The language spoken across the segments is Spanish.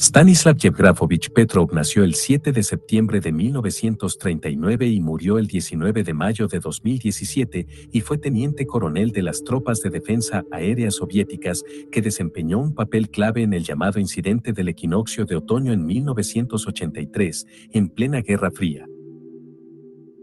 Stanislav Yevgrafovich Petrov nació el 7 de septiembre de 1939 y murió el 19 de mayo de 2017 y fue teniente coronel de las tropas de defensa aérea soviéticas que desempeñó un papel clave en el llamado incidente del equinoccio de otoño en 1983, en plena Guerra Fría.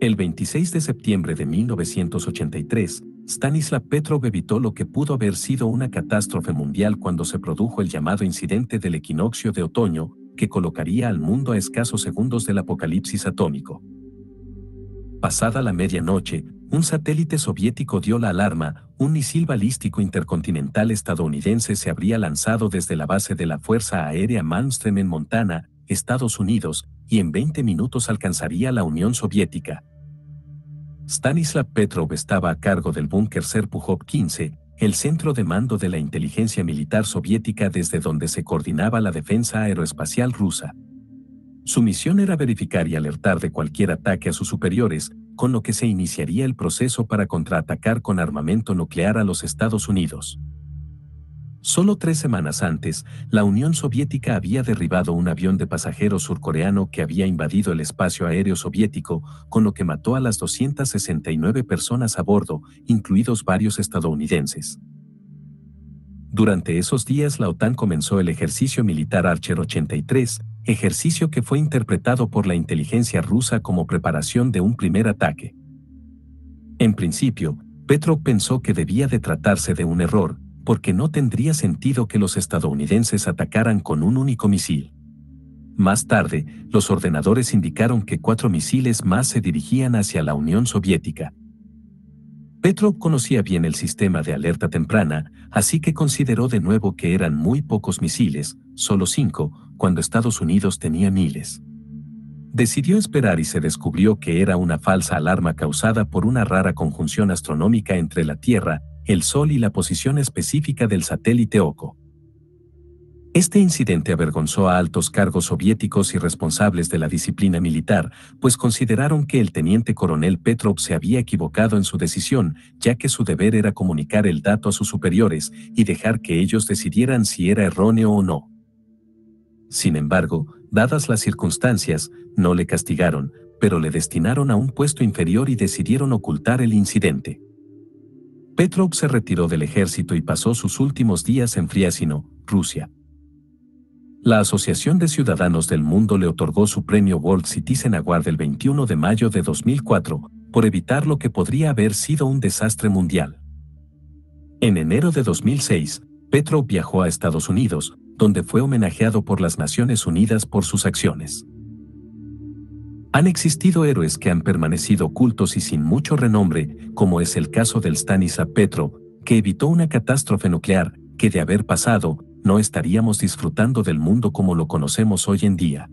El 26 de septiembre de 1983, Stanislav Petrov evitó lo que pudo haber sido una catástrofe mundial cuando se produjo el llamado incidente del equinoccio de otoño, que colocaría al mundo a escasos segundos del apocalipsis atómico. Pasada la medianoche, un satélite soviético dio la alarma, un misil balístico intercontinental estadounidense se habría lanzado desde la base de la Fuerza Aérea Malmström en Montana, Estados Unidos, y en 20 minutos alcanzaría la Unión Soviética, Stanislav Petrov estaba a cargo del búnker Serpukhov 15, el centro de mando de la inteligencia militar soviética desde donde se coordinaba la defensa aeroespacial rusa. Su misión era verificar y alertar de cualquier ataque a sus superiores, con lo que se iniciaría el proceso para contraatacar con armamento nuclear a los Estados Unidos. Solo tres semanas antes, la Unión Soviética había derribado un avión de pasajeros surcoreano que había invadido el espacio aéreo soviético, con lo que mató a las 269 personas a bordo, incluidos varios estadounidenses. Durante esos días la OTAN comenzó el ejercicio militar Archer 83, ejercicio que fue interpretado por la inteligencia rusa como preparación de un primer ataque. En principio, Petrov pensó que debía de tratarse de un error, porque no tendría sentido que los estadounidenses atacaran con un único misil. Más tarde, los ordenadores indicaron que cuatro misiles más se dirigían hacia la Unión Soviética. Petrov conocía bien el sistema de alerta temprana, así que consideró de nuevo que eran muy pocos misiles, solo cinco, cuando Estados Unidos tenía miles. Decidió esperar y se descubrió que era una falsa alarma causada por una rara conjunción astronómica entre la Tierra el Sol y la posición específica del satélite OCO. Este incidente avergonzó a altos cargos soviéticos y responsables de la disciplina militar, pues consideraron que el teniente coronel Petrov se había equivocado en su decisión, ya que su deber era comunicar el dato a sus superiores y dejar que ellos decidieran si era erróneo o no. Sin embargo, dadas las circunstancias, no le castigaron, pero le destinaron a un puesto inferior y decidieron ocultar el incidente. Petrov se retiró del ejército y pasó sus últimos días en Friasino, Rusia. La Asociación de Ciudadanos del Mundo le otorgó su premio World Citizen Award el 21 de mayo de 2004 por evitar lo que podría haber sido un desastre mundial. En enero de 2006, Petrov viajó a Estados Unidos, donde fue homenajeado por las Naciones Unidas por sus acciones. Han existido héroes que han permanecido ocultos y sin mucho renombre, como es el caso del stanislav Petro, que evitó una catástrofe nuclear que de haber pasado, no estaríamos disfrutando del mundo como lo conocemos hoy en día.